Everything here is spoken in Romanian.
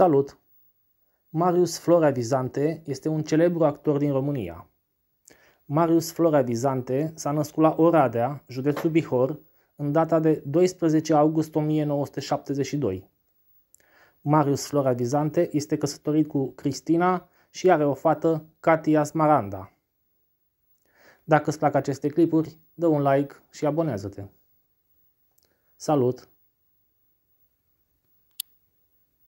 Salut! Marius Florea Vizante este un celebru actor din România. Marius Florea Vizante s-a născut la Oradea, județul Bihor, în data de 12 august 1972. Marius Florea Vizante este căsătorit cu Cristina și are o fată, Katia Smaranda. Dacă îți plac aceste clipuri, dă un like și abonează-te. Salut!